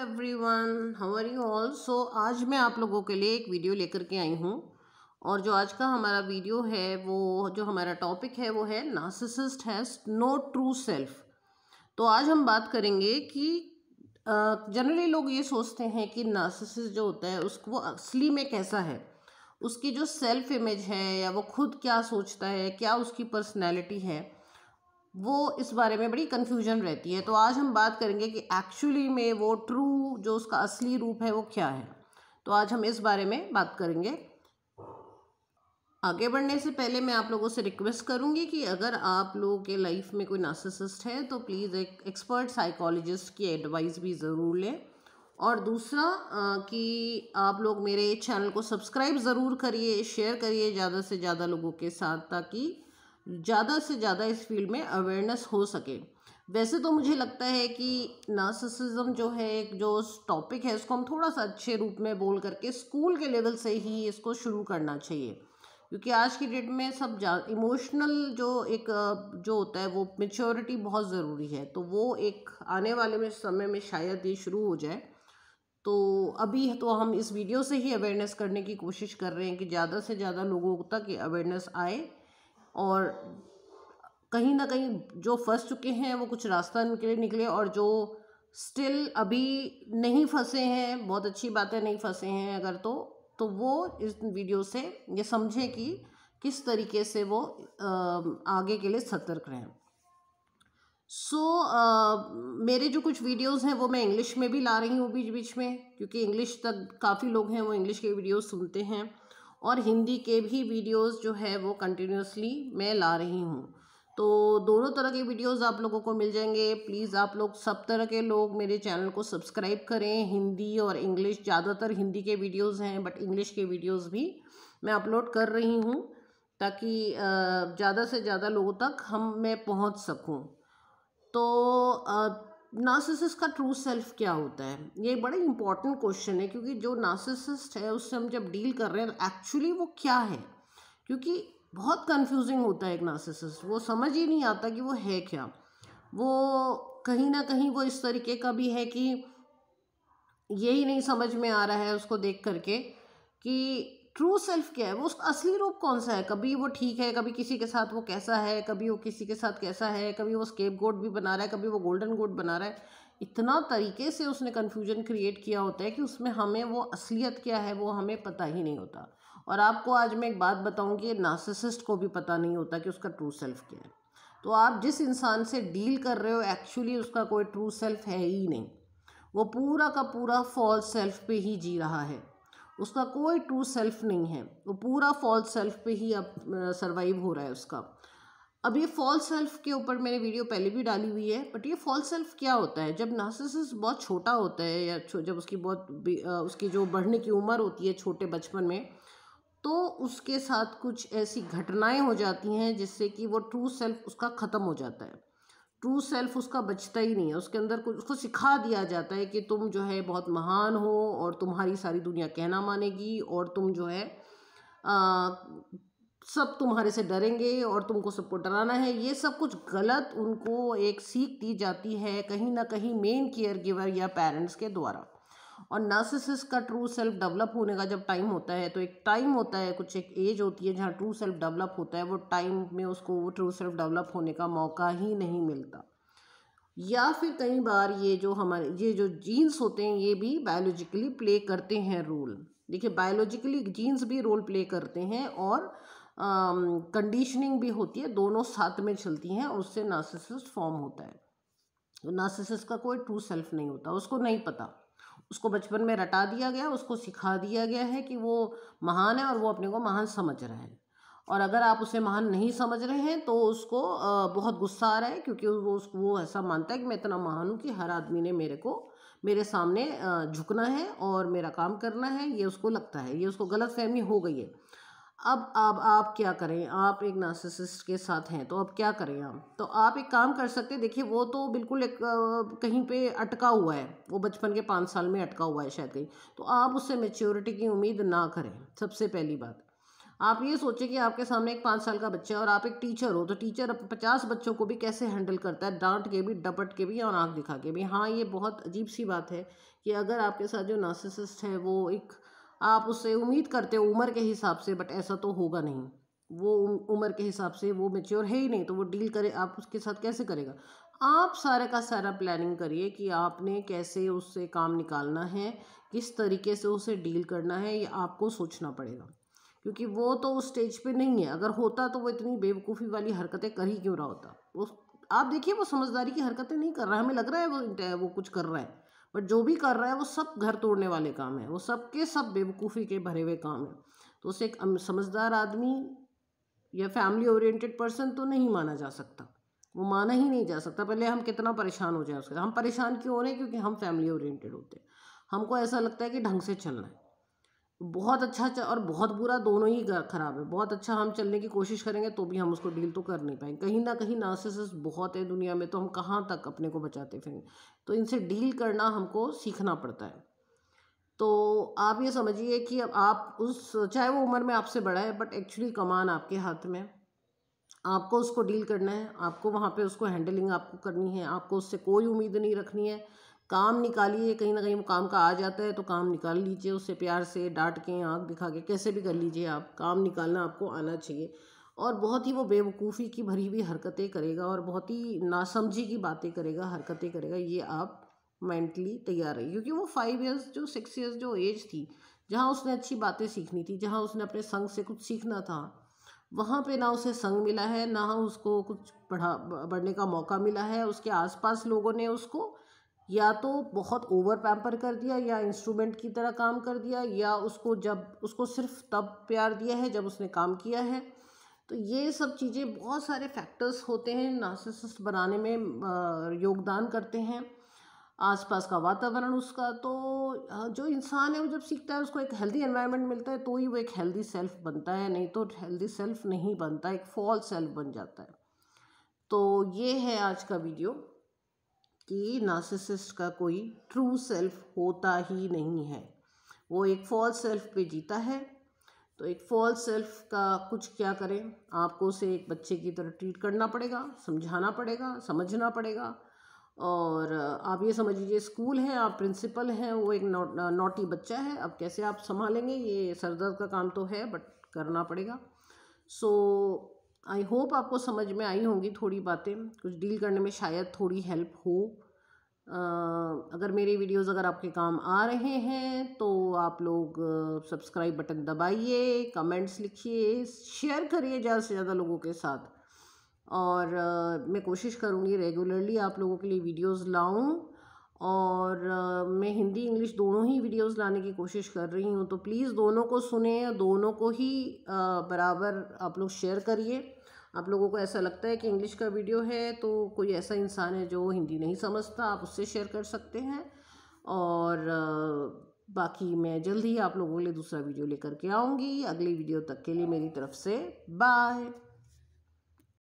everyone how are you all so आज मैं आप लोगों के लिए एक वीडियो लेकर के आई हूँ और जो आज का हमारा वीडियो है वो जो हमारा टॉपिक है वो है narcissist has no true self तो आज हम बात करेंगे कि जनरली लोग ये सोचते हैं कि नार्सिसिस्ट जो होता है उसको वो असली में कैसा है उसकी जो सेल्फ इमेज है या वो खुद क्या सोचता है क्या उसकी पर्सनैलिटी है वो इस बारे में बड़ी कन्फ्यूजन रहती है तो आज हम बात करेंगे कि एक्चुअली में वो ट्रू जो उसका असली रूप है वो क्या है तो आज हम इस बारे में बात करेंगे आगे बढ़ने से पहले मैं आप लोगों से रिक्वेस्ट करूंगी कि अगर आप लोगों के लाइफ में कोई नासिसिस्ट है तो प्लीज़ एक एक्सपर्ट साइकोलॉजिस्ट की एडवाइस भी ज़रूर लें और दूसरा कि आप लोग मेरे चैनल को सब्सक्राइब ज़रूर करिए शेयर करिए ज़्यादा से ज़्यादा लोगों के साथ ताकि ज़्यादा से ज़्यादा इस फील्ड में अवेयरनेस हो सके वैसे तो मुझे लगता है कि नार्सिसिज्म जो है एक जो टॉपिक है इसको हम थोड़ा सा अच्छे रूप में बोल करके स्कूल के लेवल से ही इसको शुरू करना चाहिए क्योंकि आज की डेट में सब जा इमोशनल जो एक जो होता है वो मेच्योरिटी बहुत ज़रूरी है तो वो एक आने वाले में समय में शायद ये शुरू हो जाए तो अभी तो हम इस वीडियो से ही अवेयरनेस करने की कोशिश कर रहे हैं कि ज़्यादा से ज़्यादा लोगों तक ये अवेयरनेस आए और कहीं ना कहीं जो फंस चुके हैं वो कुछ रास्ता उनके लिए निकले और जो स्टिल अभी नहीं फंसे हैं बहुत अच्छी बात है नहीं फंसे हैं अगर तो तो वो इस वीडियो से ये समझें कि किस तरीके से वो आगे के लिए सतर्क रहें सो so, uh, मेरे जो कुछ वीडियोस हैं वो मैं इंग्लिश में भी ला रही हूँ बीच बीच में क्योंकि इंग्लिश तक काफ़ी लोग हैं वो इंग्लिश के वीडियोस सुनते हैं और हिंदी के भी वीडियोस जो है वो कंटिन्यूसली मैं ला रही हूँ तो दोनों तरह के वीडियोस आप लोगों को मिल जाएंगे प्लीज़ आप लोग सब तरह के लोग मेरे चैनल को सब्सक्राइब करें हिंदी और इंग्लिश ज़्यादातर हिंदी के वीडियोस हैं बट इंग्लिश के वीडियोस भी मैं अपलोड कर रही हूँ ताकि ज़्यादा से ज़्यादा लोगों तक हम मैं पहुँच सकूँ तो नासिसिस का ट्रू सेल्फ क्या होता है ये बड़ा इंपॉर्टेंट क्वेश्चन है क्योंकि जो नासिसिस्ट है उससे हम जब डील कर रहे हैं एक्चुअली वो क्या है क्योंकि बहुत कंफ्यूजिंग होता है एक नासिसिस वो समझ ही नहीं आता कि वो है क्या वो कहीं ना कहीं वो इस तरीके का भी है कि यही नहीं समझ में आ रहा है उसको देख करके कि ट्रू सेल्फ क्या है वो उसका असली रूप कौन सा है कभी वो ठीक है कभी किसी के साथ वो कैसा है कभी वो किसी के साथ कैसा है कभी वो स्केप गोट भी बना रहा है कभी वो गोल्डन गोट बना रहा है इतना तरीके से उसने कन्फ्यूजन क्रिएट किया होता है कि उसमें हमें वो असलियत क्या है वो हमें पता ही नहीं होता और आपको आज मैं एक बात बताऊँगी नासिसिस्ट को भी पता नहीं होता कि उसका ट्रू सेल्फ क्या है तो आप जिस इंसान से डील कर रहे हो एक्चुअली उसका कोई ट्रू सेल्फ है ही नहीं वो पूरा का पूरा फॉल्स सेल्फ पे ही जी रहा है उसका कोई ट्रू सेल्फ नहीं है वो पूरा फॉल्स सेल्फ पे ही अब सर्वाइव हो रहा है उसका अब ये फॉल्स सेल्फ के ऊपर मैंने वीडियो पहले भी डाली हुई है बट ये फॉल्स सेल्फ क्या होता है जब नासिस बहुत छोटा होता है या जब उसकी बहुत उसकी जो बढ़ने की उम्र होती है छोटे बचपन में तो उसके साथ कुछ ऐसी घटनाएं हो जाती हैं जिससे कि वो ट्रू सेल्फ उसका ख़त्म हो जाता है ट्रू सेल्फ उसका बचता ही नहीं है उसके अंदर कुछ उसको सिखा दिया जाता है कि तुम जो है बहुत महान हो और तुम्हारी सारी दुनिया कहना मानेगी और तुम जो है आ, सब तुम्हारे से डरेंगे और तुमको सबको डराना है ये सब कुछ गलत उनको एक सीख दी जाती है कहीं ना कहीं मेन केयर गिवर या पेरेंट्स के द्वारा और नर्सिस का ट्रू सेल्फ डेवलप होने का जब टाइम होता है तो एक टाइम होता है कुछ एक एज होती है जहाँ ट्रू सेल्फ डेवलप होता है वो टाइम में उसको वो ट्रू सेल्फ डेवलप होने का मौका ही नहीं मिलता या फिर कई बार ये जो हमारे ये जो जीन्स होते हैं ये भी बायोलॉजिकली प्ले करते हैं रोल देखिए बायोलॉजिकली जीन्स भी रोल प्ले करते हैं और कंडीशनिंग भी होती है दोनों साथ में चलती हैं और उससे नासिस फॉर्म होता है नासिस तो का कोई ट्रू सेल्फ नहीं होता उसको नहीं पता उसको बचपन में रटा दिया गया उसको सिखा दिया गया है कि वो महान है और वो अपने को महान समझ रहा है और अगर आप उसे महान नहीं समझ रहे हैं तो उसको बहुत गुस्सा आ रहा है क्योंकि वो उसको वो ऐसा मानता है कि मैं इतना महान हूँ कि हर आदमी ने मेरे को मेरे सामने झुकना है और मेरा काम करना है ये उसको लगता है ये उसको गलत फहमी हो गई है अब अब आप क्या करें आप एक नासिसिस्ट के साथ हैं तो अब क्या करें आप तो आप एक काम कर सकते हैं देखिए वो तो बिल्कुल एक कहीं पे अटका हुआ है वो बचपन के पाँच साल में अटका हुआ है शायद कहीं तो आप उससे मेच्योरिटी की उम्मीद ना करें सबसे पहली बात आप ये सोचें कि आपके सामने एक पाँच साल का बच्चा है और आप एक टीचर हो तो टीचर पचास बच्चों को भी कैसे हैंडल करता है डांट के भी डपट के भी और आँख दिखा के भी हाँ ये बहुत अजीब सी बात है कि अगर आपके साथ जो नासिसिस्ट है वो एक आप उससे उम्मीद करते हो उम्र के हिसाब से बट ऐसा तो होगा नहीं वो उम्र के हिसाब से वो मेच्योर है ही नहीं तो वो डील करे आप उसके साथ कैसे करेगा आप सारे का सारा प्लानिंग करिए कि आपने कैसे उससे काम निकालना है किस तरीके से उसे डील करना है ये आपको सोचना पड़ेगा क्योंकि वो तो उस स्टेज पे नहीं है अगर होता तो वो इतनी बेवकूफ़ी वाली हरकतें कर ही क्यों रहा होता वो आप देखिए वो समझदारी की हरकतें नहीं कर रहा है हमें लग रहा है वो वो कुछ कर रहा है बट जो भी कर रहा है वो सब घर तोड़ने वाले काम है वो सब के सब बेवकूफ़ी के भरे हुए काम है तो उसे एक समझदार आदमी या फैमिली ओरिएंटेड पर्सन तो नहीं माना जा सकता वो माना ही नहीं जा सकता पहले हम कितना परेशान हो जाए उसके हम परेशान क्यों हो रहे हैं क्योंकि हम फैमिली ओरिएंटेड होते हैं हमको ऐसा लगता है कि ढंग से चलना है बहुत अच्छा और बहुत बुरा दोनों ही ख़राब है बहुत अच्छा हम चलने की कोशिश करेंगे तो भी हम उसको डील तो कर नहीं पाएंगे कहीं ना कहीं नार्सिसिस्ट बहुत है दुनिया में तो हम कहाँ तक अपने को बचाते फिरेंगे तो इनसे डील करना हमको सीखना पड़ता है तो आप ये समझिए कि अब आप उस चाहे वो उम्र में आपसे बड़ा है बट एक्चुअली कमान आपके हाथ में आपको उसको डील करना है आपको वहाँ पे उसको हैंडलिंग आपको करनी है आपको उससे कोई उम्मीद नहीं रखनी है काम निकालिए कहीं ना कहीं काम का आ जाता है तो काम निकाल लीजिए उससे प्यार से डांट के आँख दिखा के कैसे भी कर लीजिए आप काम निकालना आपको आना चाहिए और बहुत ही वो बेवकूफ़ी की भरी हुई हरकतें करेगा और बहुत ही नासमझी की बातें करेगा हरकतें करेगा ये आप मेंटली तैयार रहिए क्योंकि वो फाइव इयर्स जो सिक्स इयर्स जो एज थी जहाँ उसने अच्छी बातें सीखनी थी जहाँ उसने अपने संग से कुछ सीखना था वहाँ पे ना उसे संग मिला है ना उसको कुछ बढ़ा बढ़ने का मौका मिला है उसके आसपास लोगों ने उसको या तो बहुत ओवर पैम्पर कर दिया या इंस्ट्रूमेंट की तरह काम कर दिया या उसको जब उसको सिर्फ तब प्यार दिया है जब उसने काम किया है तो ये सब चीज़ें बहुत सारे फैक्टर्स होते हैं नासिस बनाने में योगदान करते हैं आसपास का वातावरण उसका तो जो इंसान है वो जब सीखता है उसको एक हेल्दी एनवायरनमेंट मिलता है तो ही वो एक हेल्दी सेल्फ बनता है नहीं तो हेल्दी सेल्फ नहीं बनता एक फॉल सेल्फ बन जाता है तो ये है आज का वीडियो कि नार्सिसिस्ट का कोई ट्रू सेल्फ होता ही नहीं है वो एक फॉल्स सेल्फ पे जीता है तो एक फॉल्स सेल्फ का कुछ क्या करें आपको उसे एक बच्चे की तरह ट्रीट करना पड़ेगा समझाना पड़ेगा समझना पड़ेगा और आप ये समझ लीजिए स्कूल है आप प्रिंसिपल हैं वो एक नौ, नोटी बच्चा है अब कैसे आप संभालेंगे ये सरदर्द का काम तो है बट करना पड़ेगा सो so, आई होप आपको समझ में आई होंगी थोड़ी बातें कुछ डील करने में शायद थोड़ी हेल्प हो अगर मेरे वीडियोस अगर आपके काम आ रहे हैं तो आप लोग सब्सक्राइब बटन दबाइए कमेंट्स लिखिए शेयर करिए ज़्यादा से ज़्यादा लोगों के साथ और आ, मैं कोशिश करूँगी रेगुलरली आप लोगों के लिए वीडियोस लाऊं और आ, मैं हिंदी इंग्लिश दोनों ही वीडियोस लाने की कोशिश कर रही हूँ तो प्लीज़ दोनों को सुने दोनों को ही आ, बराबर आप लोग शेयर करिए आप लोगों को ऐसा लगता है कि इंग्लिश का वीडियो है तो कोई ऐसा इंसान है जो हिंदी नहीं समझता आप उससे शेयर कर सकते हैं और बाकी मैं जल्द ही आप लोगों के लिए दूसरा वीडियो लेकर के आऊँगी अगली वीडियो तक के लिए मेरी तरफ से बाय